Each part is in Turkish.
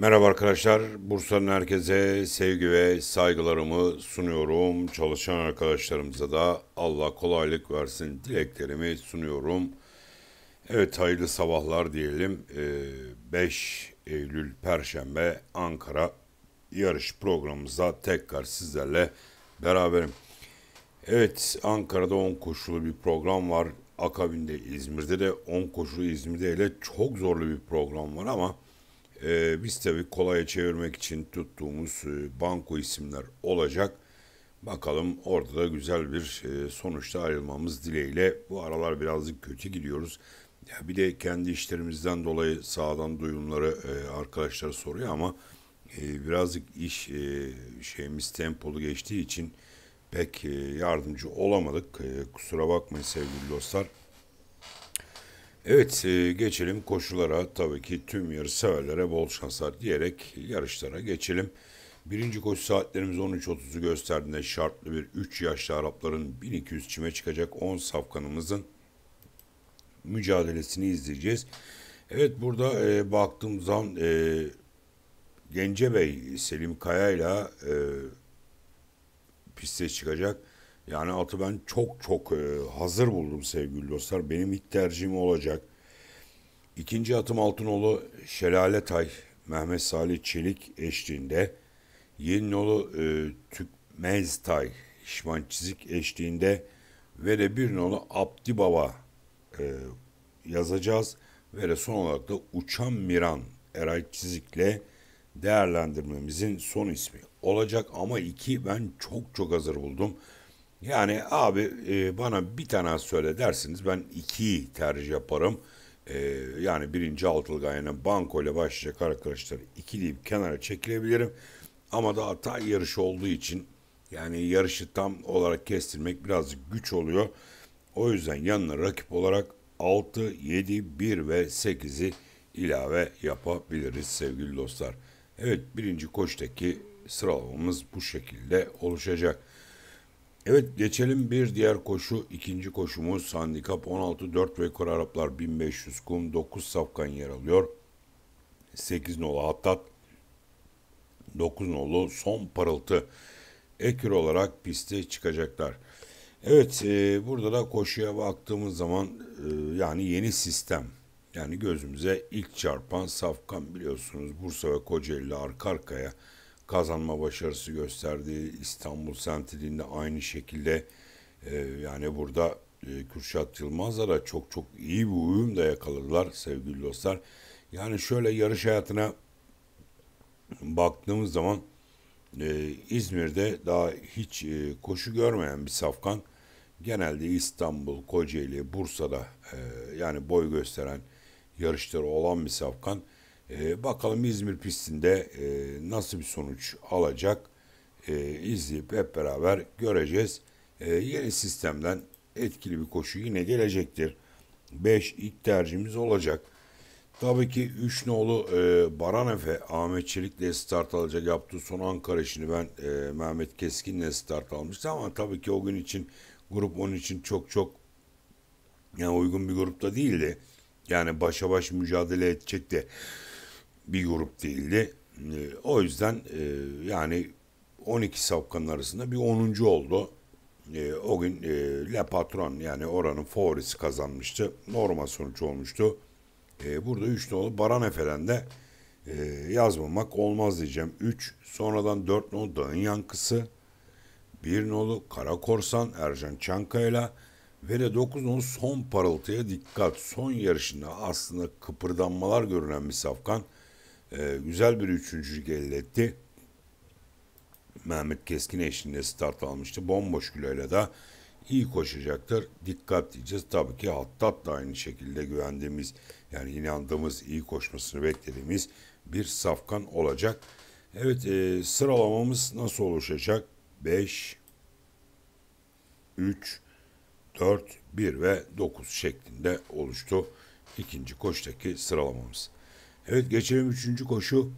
Merhaba arkadaşlar. Bursa'nın herkese sevgi ve saygılarımı sunuyorum. Çalışan arkadaşlarımıza da Allah kolaylık versin dileklerimi sunuyorum. Evet hayırlı sabahlar diyelim. 5 ee, Eylül Perşembe Ankara yarış programımızda tekrar sizlerle beraberim. Evet Ankara'da 10 koşulu bir program var. Akabinde İzmir'de de 10 koşulu İzmir'de ile çok zorlu bir program var ama e, biz tabi kolaya çevirmek için tuttuğumuz e, banko isimler olacak. Bakalım orada da güzel bir e, sonuçta ayrılmamız dileğiyle. Bu aralar birazcık kötü gidiyoruz. Ya bir de kendi işlerimizden dolayı sağdan duyumları e, arkadaşlar soruyor ama e, birazcık iş e, şeyimiz tempolu geçtiği için pek e, yardımcı olamadık. E, kusura bakmayın sevgili dostlar. Evet e, geçelim koşulara tabii ki tüm yarış severlere bol şanslar diyerek yarışlara geçelim. Birinci koşu saatlerimiz 13.30'u gösterdiğinde şartlı bir 3 yaşlı Arapların 1200 çime çıkacak 10 safkanımızın mücadelesini izleyeceğiz. Evet burada e, baktığım zaman e, Bey Selim Kaya ile e, piste çıkacak. Yani atı ben çok çok e, hazır buldum sevgili dostlar. Benim ilk tercihim olacak. İkinci atım Altınolu Şelale Tay, Mehmet Salih Çelik eşliğinde. Yeninoğlu e, Tükmez Tay, Şişman Çizik eşliğinde. Ve de bir nolu Abdi Baba e, yazacağız. Ve de son olarak da Uçan Miran Eray Çizik'le değerlendirmemizin son ismi olacak. Ama iki ben çok çok hazır buldum. Yani abi e, bana bir tane söyle dersiniz ben iki tercih yaparım. E, yani birinci Altılgay'ın banko ile başlayacak arkadaşlar iki deyip kenara çekilebilirim. Ama daha hata yarışı olduğu için yani yarışı tam olarak kestirmek birazcık güç oluyor. O yüzden yanına rakip olarak 6, 7, 1 ve 8'i ilave yapabiliriz sevgili dostlar. Evet birinci koçtaki sıralamamız bu şekilde oluşacak. Evet geçelim bir diğer koşu. ikinci koşumuz handikap 16 4 ve yukarı Araplar 1500 kum 9 safkan yer alıyor. 8 nolu atlat 9 nolu son parıltı. Ekür olarak piste çıkacaklar. Evet e, burada da koşuya baktığımız zaman e, yani yeni sistem yani gözümüze ilk çarpan Safkan biliyorsunuz Bursa ve Kocaeli arka arkaya kazanma başarısı gösterdi. İstanbul sentilinde aynı şekilde e, yani burada e, Kürşat Yılmaz'la çok çok iyi bir uyum da yakaladılar sevgili dostlar. Yani şöyle yarış hayatına baktığımız zaman e, İzmir'de daha hiç e, koşu görmeyen bir safkan genelde İstanbul, Kocaeli, Bursa'da e, yani boy gösteren yarışları olan bir safkan e, bakalım İzmir pistinde e, nasıl bir sonuç alacak e, izleyip hep beraber göreceğiz. E, yeni sistemden etkili bir koşu yine gelecektir. 5 ilk tercihimiz olacak. Tabii ki 3 nolu e, Baran Efe Ahmet Çelik'le start alacak yaptığı son Ankara işini ben e, Mehmet Keskin'le start almıştım ama tabii ki o gün için grup onun için çok çok yani uygun bir grupta değildi. Yani başa baş mücadele edecekti bir grup değildi. Ee, o yüzden e, yani 12 sapkanın arasında bir 10. oldu. Ee, o gün e, Le Patron yani oranın favorisi kazanmıştı. Normal sonuç olmuştu. Ee, burada 3 nolu Baran Efe'den de e, yazmamak olmaz diyeceğim. 3 sonradan 4 nolu Dağın Yankısı. 1 nolu Kara Korsan Ercan Çankaya'yla ve de 9 nolu son parıltıya dikkat. Son yarışında aslında kıpırdanmalar görünen bir safkan. E, güzel bir üçüncü elde Mehmet Keskin eşliğinde start almıştı. Bomboş kiloyla de iyi koşacaktır. Dikkat diyeceğiz. Tabii ki Hattat da aynı şekilde güvendiğimiz yani inandığımız iyi koşmasını beklediğimiz bir safkan olacak. Evet e, sıralamamız nasıl oluşacak? 5, 3, 4, 1 ve 9 şeklinde oluştu. ikinci koştaki sıralamamız. Evet geçelim üçüncü koşu.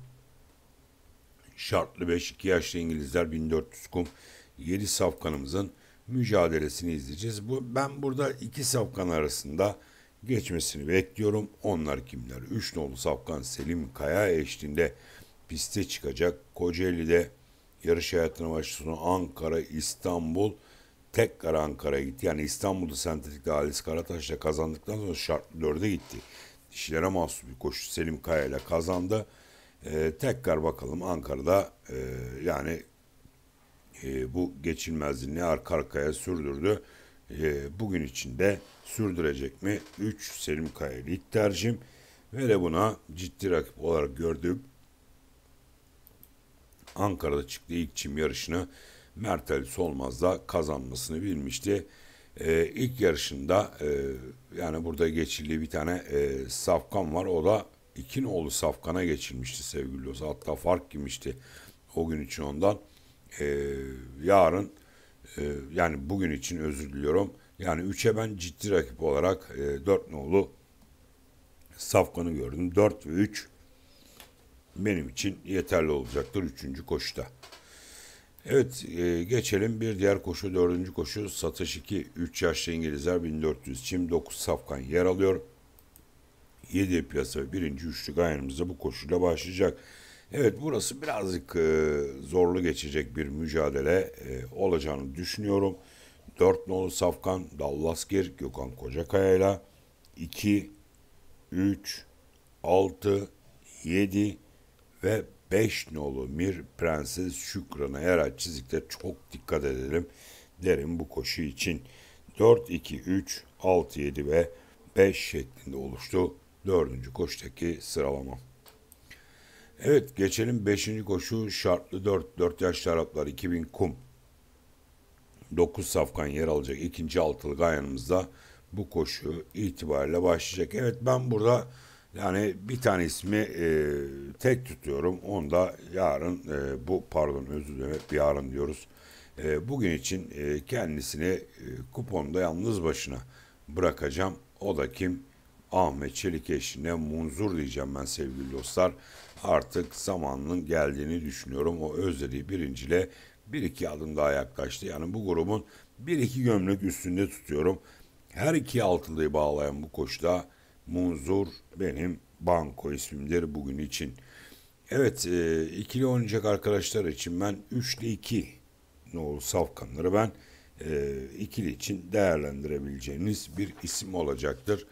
Şartlı 5-2 yaşlı İngilizler 1400 kum 7 safkanımızın mücadelesini izleyeceğiz. Bu, ben burada iki safkan arasında geçmesini bekliyorum. Onlar kimler? 3 nolu safkan Selim Kaya eşliğinde piste çıkacak. Kocaeli'de yarış hayatına başlıyor. Ankara, İstanbul, tekrar Ankara'ya gitti. Yani İstanbul'da sentetikle Halis Karataş'la kazandıktan sonra şartlı 4'e gitti kişilere mahsus bir koşu Selim Kaya ile kazandı. E, tekrar bakalım Ankara'da e, yani e, bu geçilmezliğini arka arkaya sürdürdü. E, bugün içinde sürdürecek mi? 3 Selim Kaya ilk tercihim ve de buna ciddi rakip olarak gördüğüm Ankara'da çıktı ilk çim yarışını Mert Ali Solmaz'da kazanmasını bilmişti e, ilk yarışında e, yani burada geçildiği bir tane e, Safkan var. O da iki nolu Safkan'a geçilmişti sevgili olsa. Hatta fark girmişti o gün için ondan. E, yarın e, yani bugün için özür diliyorum. Yani 3'e ben ciddi rakip olarak e, 4 nolu Safkan'ı gördüm. 4 ve 3 benim için yeterli olacaktır 3. koşuda. Evet e, geçelim bir diğer koşu dördüncü koşu satış 2 3 yaşlı İngilizler 1400 çim 9 safkan yer alıyor. 7 piyasa ve 1. üçlük aynımızda bu koşuyla başlayacak. Evet burası birazcık e, zorlu geçecek bir mücadele e, olacağını düşünüyorum. 4 nolu Safkan Dallasker Gökhan Kocakaya ile 2, 3, 6, 7 ve 5 nolu Mir Prenses Şükran'a yarat çizikte çok dikkat edelim derim bu koşu için. 4, 2, 3, 6, 7 ve 5 şeklinde oluştu dördüncü koştaki sıralama. Evet geçelim 5. koşu şartlı 4, 4 yaşlı Araplar 2000 kum. 9 safkan yer alacak ikinci altılı gayanımızda bu koşu itibariyle başlayacak. Evet ben burada yani bir tane ismi e, tek tutuyorum. Onu da yarın e, bu pardon özür dilerim yarın diyoruz. E, bugün için e, kendisini e, kuponda yalnız başına bırakacağım. O da kim? Ahmet Çelik eşliğinde Munzur diyeceğim ben sevgili dostlar. Artık zamanının geldiğini düşünüyorum. O özlediği birinciyle bir iki adım daha yaklaştı. Yani bu grubun bir iki gömlek üstünde tutuyorum. Her iki altılıyı bağlayan bu koşuda Munzur benim banko ismimdir bugün için. Evet e, ikili oynayacak arkadaşlar için ben 3 ile 2 nolu safkanları ben e, ikili için değerlendirebileceğiniz bir isim olacaktır.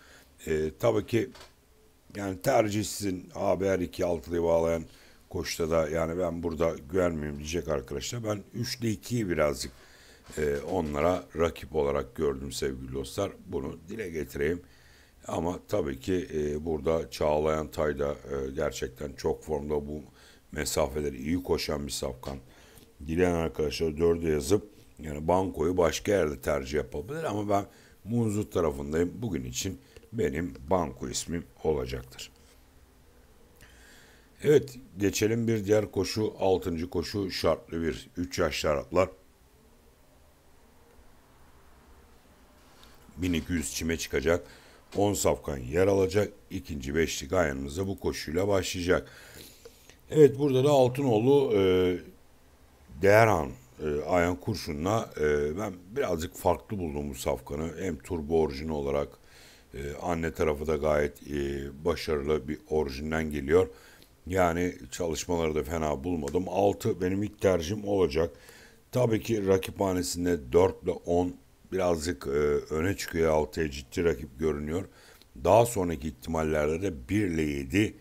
E, tabii ki yani tercih sizin abi her altılıyı bağlayan koçta da yani ben burada güvenmiyorum diyecek arkadaşlar. Ben 3 ile 2'yi birazcık e, onlara rakip olarak gördüm sevgili dostlar. Bunu dile getireyim. Ama tabii ki e, burada Çağlayan Tay da e, gerçekten çok formda bu mesafeleri iyi koşan bir safkan. Dileyen arkadaşlar dördü yazıp yani bankoyu başka yerde tercih yapabilir ama ben Munzut tarafındayım. Bugün için benim banko ismim olacaktır. Evet geçelim bir diğer koşu altıncı koşu şartlı bir 3 yaşlar şartlar. 1200 çime çıkacak. 10 safkan yer alacak. İkinci beşlik ayağınıza bu koşuyla başlayacak. Evet burada da Altınoğlu e, Değerhan e, Ayan Kurşun'la e, ben birazcık farklı buldum bu safkanı. Hem turbo orijini olarak e, anne tarafı da gayet e, başarılı bir orijinden geliyor. Yani çalışmaları da fena bulmadım. 6 benim ilk tercihim olacak. Tabii ki rakiphanesinde 4 ile 10 birazcık e, öne çıkıyor. Altıya ciddi rakip görünüyor. Daha sonraki ihtimallerde de 1 ile 7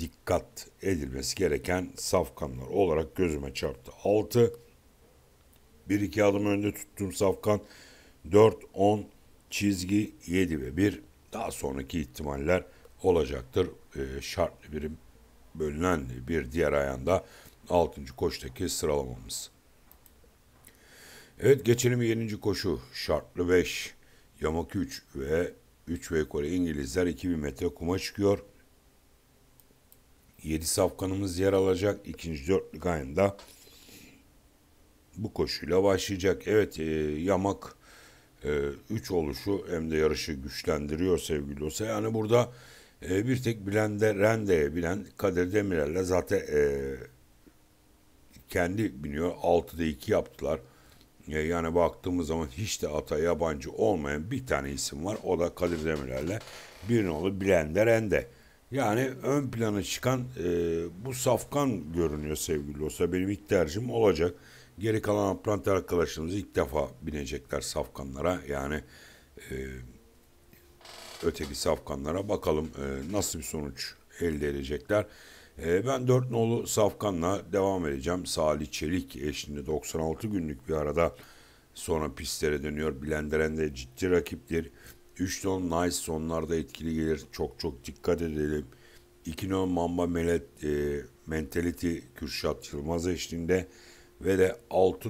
dikkat edilmesi gereken safkanlar olarak gözüme çarptı. 6 1 2 adım önde tuttuğum safkan 4 10 çizgi 7 ve 1 daha sonraki ihtimaller olacaktır. E, şartlı birim bölünen bir diğer ayağında 6. koçtaki sıralamamız. Evet geçelim 7. koşu. Şartlı 5, yamak 3 ve 3 ve Kore İngilizler 2000 metre kuma çıkıyor. 7 safkanımız yer alacak. ikinci dörtlük ayında bu koşuyla başlayacak. Evet e, yamak 3 e, oluşu hem de yarışı güçlendiriyor sevgili olsa. Yani burada e, bir tek Bilende Rende'ye bilen Kadir Demirel'le zaten e, kendi biniyor. 6'da 2 yaptılar. E, yani baktığımız zaman hiç de ata yabancı olmayan bir tane isim var. O da Kadir Demirel'le bir nolu Blender Ende. Yani ön plana çıkan e, bu safkan görünüyor sevgili olsa. Benim ilk tercihim olacak. Geri kalan apranti arkadaşlarımız ilk defa binecekler safkanlara. Yani e, öteki safkanlara bakalım e, nasıl bir sonuç elde edecekler. Ee, ben dört nolu Safkan'la devam edeceğim. Salih Çelik eşliğinde 96 günlük bir arada sonra pistlere dönüyor. Blenderen de ciddi rakiptir. 3 non nice sonlarda etkili gelir. Çok çok dikkat edelim. 2 non mamba melet, e, mentality Kürşat Yılmaz eşliğinde ve de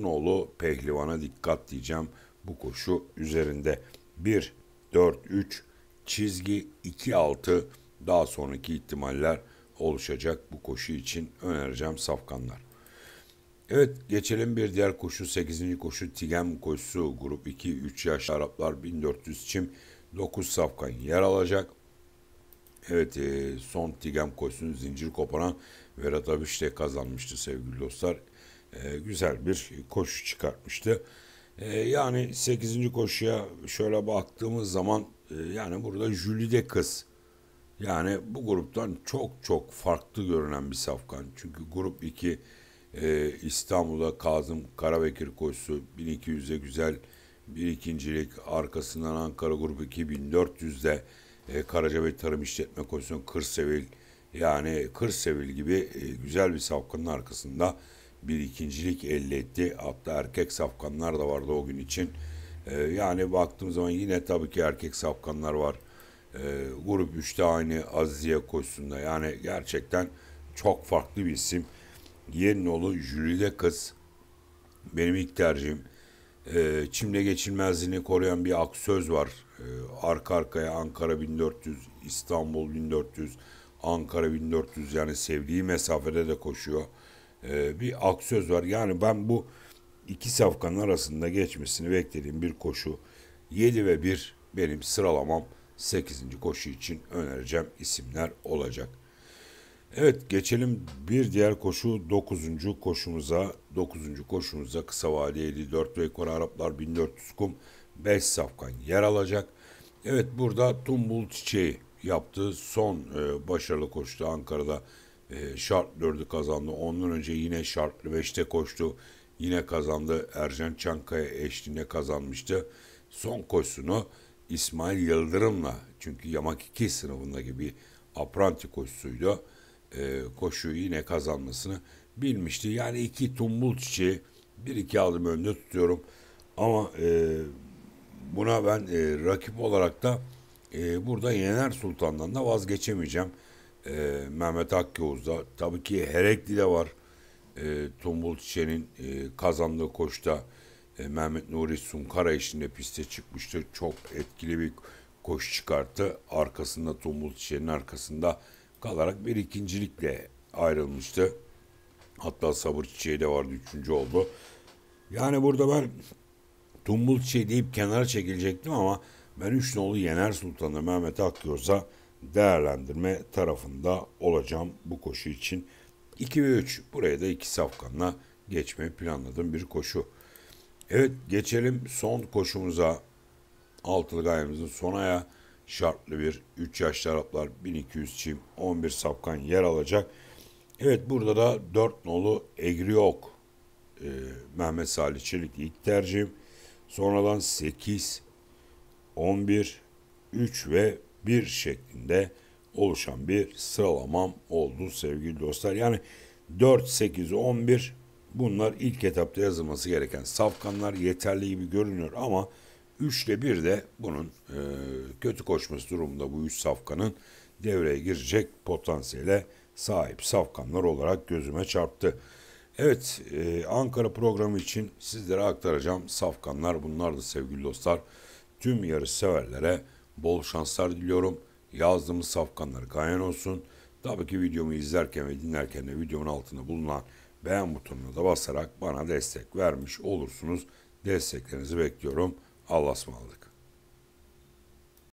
nolu pehlivana dikkat diyeceğim. Bu koşu üzerinde 1, 4, 3, çizgi 2, 6 daha sonraki ihtimaller oluşacak bu koşu için önereceğim safkanlar. Evet geçelim bir diğer koşu 8. koşu Tigem koşusu grup 2 3 yaş Araplar 1400 çim 9 safkan yer alacak. Evet e, son Tigem koşusunu zincir koparan Verat Abiş de kazanmıştı sevgili dostlar. E, güzel bir koşu çıkartmıştı. E, yani 8. koşuya şöyle baktığımız zaman yani burada Jülide kız yani bu gruptan çok çok farklı görünen bir safkan. Çünkü grup 2 e, İstanbul'da Kazım Karabekir koşusu 1200'e güzel bir ikincilik. Arkasından Ankara grubu 2400'de e, Karacabey Tarım İşletme Koşusu'nun Kırsevil yani Kırsevil gibi e, güzel bir safkanın arkasında bir ikincilik elde etti. Hatta erkek safkanlar da vardı o gün için. E, yani baktığım zaman yine tabii ki erkek safkanlar var. E, grup 3'te aynı Azize koşusunda. Yani gerçekten çok farklı bir isim. Yerin oğlu Jülide Kız benim ilk tercihim. E, Çimle geçilmezliğini koruyan bir aksöz var. E, arka arkaya Ankara 1400, İstanbul 1400, Ankara 1400 yani sevdiği mesafede de koşuyor. E, bir aksöz var. Yani ben bu iki safkanın arasında geçmesini beklediğim bir koşu. 7 ve 1 benim sıralamam. 8. koşu için önereceğim isimler olacak. Evet geçelim bir diğer koşu 9. koşumuza. 9. koşumuza kısa vadeli 4 rekor Araplar 1400 kum 5 safkan yer alacak. Evet burada Tumbul Çiçeği yaptı. Son e, başarılı koştu Ankara'da. E, şart 4'ü kazandı. Ondan önce yine şartlı 5'te koştu. Yine kazandı. Ercan Çankaya eşliğinde kazanmıştı. Son koşusunu İsmail Yıldırım'la çünkü yamak 2 sınıfındaki bir apranti koşusuydu. E, koşuyu yine kazanmasını bilmişti. Yani iki tumbul çiçeği bir iki adım önde tutuyorum. Ama e, buna ben e, rakip olarak da e, burada Yener Sultan'dan da vazgeçemeyeceğim. E, Mehmet Akyoğuz'da tabii ki Herekli de var. E, Tumbul Çiçek'in e, kazandığı koşta e, Mehmet Nuri Sunkara işinde piste çıkmıştı. Çok etkili bir koş çıkarttı. Arkasında Tumbul Çiçek'in arkasında kalarak bir ikincilikle ayrılmıştı. Hatta Sabır Çiçeği de vardı. Üçüncü oldu. Yani burada ben Tumbul Çiçeği deyip kenara çekilecektim ama ben üç nolu Yener Sultan'ı Mehmet Akgöz'a değerlendirme tarafında olacağım bu koşu için. 2 ve 3 buraya da iki safkanla geçmeyi planladığım bir koşu. Evet geçelim son koşumuza. Altılı gayemizin son ayağı şartlı bir 3 yaşlı Araplar 1200 çim 11 sapkan yer alacak. Evet burada da 4 nolu Egriyok e, Mehmet Salih Çelik ilk tercihim. Sonradan 8, 11, 3 ve 1 şeklinde oluşan bir sıralamam oldu sevgili dostlar. Yani 4, 8, 11, Bunlar ilk etapta yazılması gereken safkanlar yeterli gibi görünüyor ama 3'te bir de bunun e, kötü koşması durumunda bu üç safkanın devreye girecek potansiyele sahip safkanlar olarak gözüme çarptı. Evet e, Ankara programı için sizlere aktaracağım safkanlar bunlardı sevgili dostlar. Tüm yarış severlere bol şanslar diliyorum. Yazdığımız safkanlar gayen olsun. Tabii ki videomu izlerken ve dinlerken de videonun altında bulunan beğen butonuna da basarak bana destek vermiş olursunuz. Desteklerinizi bekliyorum. Allah'a ısmarladık.